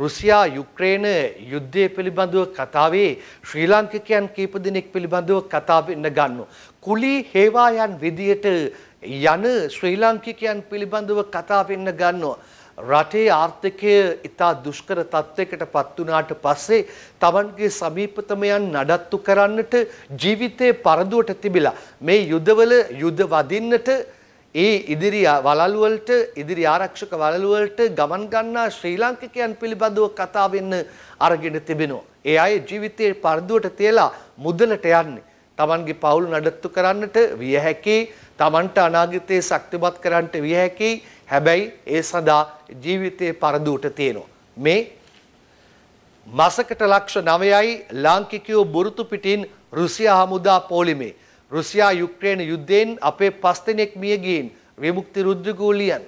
රුසියා යුක්‍රේන යුද්ධය පිළිබඳව කතාවේ ශ්‍රී ලාංකිකයන් කීප දෙනෙක් පිළිබඳව කතා වෙන්න ගන්නවා. කුලී හේවායන් විදියට යන ශ්‍රී ලාංකිකයන් පිළිබඳව කතා වෙන්න ගන්නවා. රටේ ආර්ථිකය ඉතා දුෂ්කර තත්ත්වයකට පත් වුණාට පස්සේ තමන්ගේ සමීපතමයන් නඩත්තු කරන්නට ජීවිතේ පරදුවට තිබිලා මේ යුදවල යුද වදින්නට ඒ ඉදිරි වලලු වලට ඉදිරි ආරක්ෂක වලලු වලට ගමන් ගන්නා ශ්‍රී ලාංකිකයන් පිළිබඳව කතා වෙන්න අරගෙන තිබෙනවා. ඒ අය ජීවිතයේ පරදුවට තියලා මුදලට යන්නේ. Tamanගේ පවුල් නඩත්තු කරන්නට විය හැකි, Tamanට අනාගතයේ ශක්තිමත් කරන්නට විය හැකි. හැබැයි ඒ සඳහා ජීවිතයේ පරදුවට තියෙනවා. මේ මාසකට ලක්ෂ 9යි ලාංකිකයෝ බුරුතු පිටින් රුසියා හමුදා පොලිමේ රුසියා යුක්‍රේන යුද්ධයෙන් අපේ පස් දෙනෙක් මිය ගියන් විමුක්ති රුද්‍රගූලියන්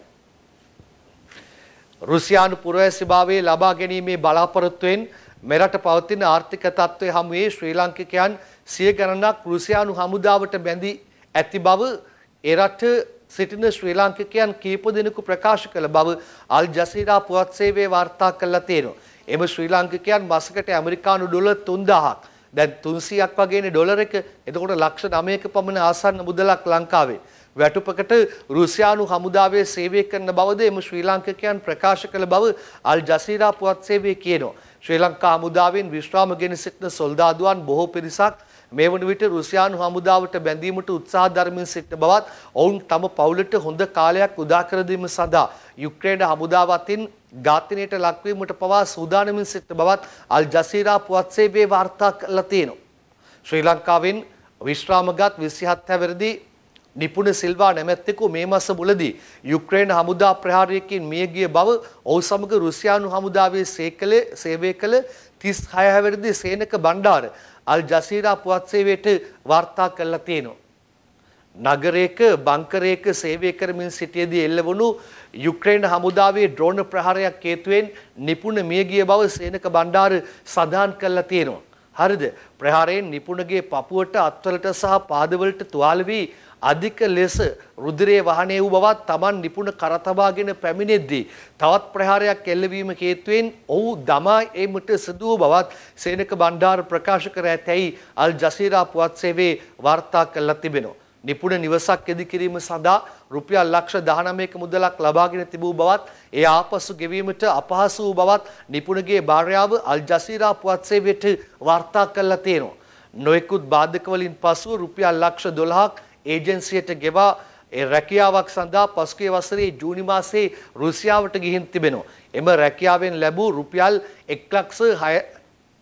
රුසියානු පුරවැසිභාවයේ ලබා ගැනීමේ බලාපොරොත්තුවෙන් මෙරට පවතින ආර්ථික තත්ත්වය හමුවේ ශ්‍රී ලාංකිකයන් සිය ගණනක් රුසියානු හමුදාවට බැඳී ඇති බව එරට සිටින ශ්‍රී ලාංකිකයන් කීප දෙනෙකු ප්‍රකාශ කළ බව අල් ජසීරා පුවත් සේවය වාර්තා කළා තියෙනවා. එම ශ්‍රී ලාංකිකයන් මාසකට ඇමරිකානු ඩොලර් 3000ක් දැන් 300ක් වගේනේ ඩොලර් එක. එතකොට ලක්ෂ 9ක පමණ ආසන්න මුදලක් ලංකාවේ. වැටුපකට රුසියානු හමුදාවේ සේවය කරන බවද එම ශ්‍රී ලාංකිකයන් ප්‍රකාශ කළ බව අල් ජසීරා පුවත් සේවය කියනවා. ශ්‍රී ලංකා හමුදාවෙන් විශ්‍රාමගෙන සිටින සොල්දාදුවන් බොහෝ පිරිසක් මේ වන විට රුසියානු හමුදාවට බැඳීමට උත්සාහ ධර්මින් සිටින බවත් ඔවුන් තම පවුලට හොඳ කාලයක් උදා කර දීම සඳහා යුක්‍රේන හමුදාව අතින් ඝාතනයට ලක්වීමට පවා සූදානමින් සිටින බවත් අල් ජසීරා පුවත්සේබේ වාර්තා කළා තියෙනවා. ශ්‍රී ලංකාවෙන් විශ්‍රාමගත් 27 හැවිරිදී නිපුණ සිල්වා නැමැත්තෙකු මේ මස මුලදී යුක්‍රේන හමුදා ප්‍රහාරයකින් මියගිය බව ඔහු සමග රුසියානු හමුදාවේ සේකලේ සේවය කළ 36 හැවිරිදි සේනක බණ්ඩාර අල් ජසීරා පුවත් සේවයට වාර්තා කළා තියෙනවා. නගරයක බංකරයක සේවය කරමින් සිටියදී එල්ලවුණු යුක්‍රේන හමුදාවේ ඩ්‍රෝන ප්‍රහාරයක් හේතුවෙන් නිපුණ මියගිය බව සේනක බණ්ඩාර සඳහන් කළා තියෙනවා. හරිද? ප්‍රහාරයෙන් නිපුණගේ පපුවට අත්වලට සහ පාදවලට තුවාල වී අධික ලෙස රුධිරයේ වහනේ වූ බවත් Taman නිපුණ කරතබාගෙන පැමිණෙද්දී තවත් ප්‍රහාරයක් එල්ලවීම හේතුවෙන් ඔහු දමා ඒමට සිදු වූ බවත් සේනක බණ්ඩාර ප්‍රකාශ කර ඇතැයි අල් ජසීරා පුවත් සේවයේ වාර්තා කළා තිබෙනවා. නිපුණ නිවසක් ඉදිකිරීම සඳහා රුපියල් ලක්ෂ 19ක මුදලක් ලබාගෙන තිබූ බවත් ඒ ආපසු ගෙවීමට අපහසු වූ බවත් නිපුණගේ භාර්යාව අල් ජසීරා පුවත් සේවයට වාර්තා කළා තියෙනවා. නොයෙකුත් බාධක වලින් පසුව රුපියල් ලක්ෂ 12ක් ඒජන්සියට ගෙවා ඒ රැකියාවක් සඳහා පසුගිය වසරේ ජූනි මාසයේ රුසියාවට ගිහින් තිබෙනවා. එම රැකියාවෙන් ලැබූ රුපියල් 1 ලක්ෂ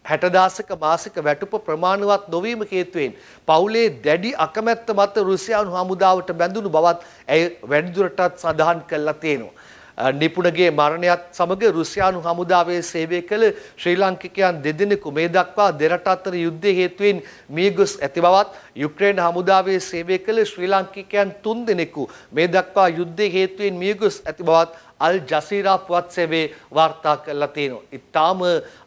හැටදාසක මාසික වැටුප ප්‍රමාණවත් නොවීම හේතුවෙන් පවුලේ දැඩි අකමැත්ත මත රුසියානු හමුදාවට බැඳුණු බවත් ඇය වැඩිදුරටත් සඳහන් කළා තියෙනවා. නිපුණගේ මරණයත් සමග රුසියානු හමුදාවේ සේවය කළ ශ්‍රී ලාංකිකයන් දෙදෙනෙකු මේ දක්වා දෙරට අතර යුද්ධය හේතුවෙන් මියගොස් ඇති බවත් යුක්‍රේන හමුදාවේ සේවය කළ ශ්‍රී ලාංකිකයන් තුන් දෙනෙකු මේ දක්වා යුද්ධය හේතුවෙන් මියගොස් ඇති බවත් අල් ජසීරා පුවත් සේවේ වාර්තා කරලා තියෙනවා. ඉතාම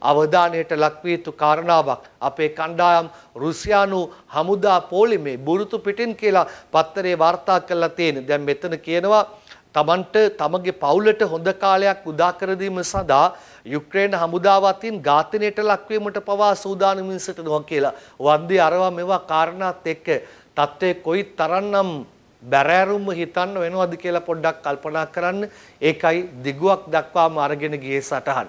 අවධානයට ලක්විය යුතු කාරණාවක් අපේ කණ්ඩායම් රුසියානු හමුදා පෝලිමේ බුරුතු පිටින් කියලා පත්තරේ වාර්තා කරලා තියෙන. දැන් මෙතන කියනවා තමන්ට තමගේ පවුලට හොඳ කාලයක් උදා කර දීම සඳහා යුක්‍රේන හමුදාව අතින් ඝාතනයට ලක්වීමට පවා සූදානම් වෙනවා කියලා. වන්දි අරවා මේවා කාරණාත් එක්ක தත්ත්වය කොයි තරම්නම් බැරෑරුම්ම හිතන්න වෙනවද කියලා පොඩ්ඩක් කල්පනා කරන්න. ඒකයි දිගුවක් දක්වාම අරගෙන ගියේ සටහන.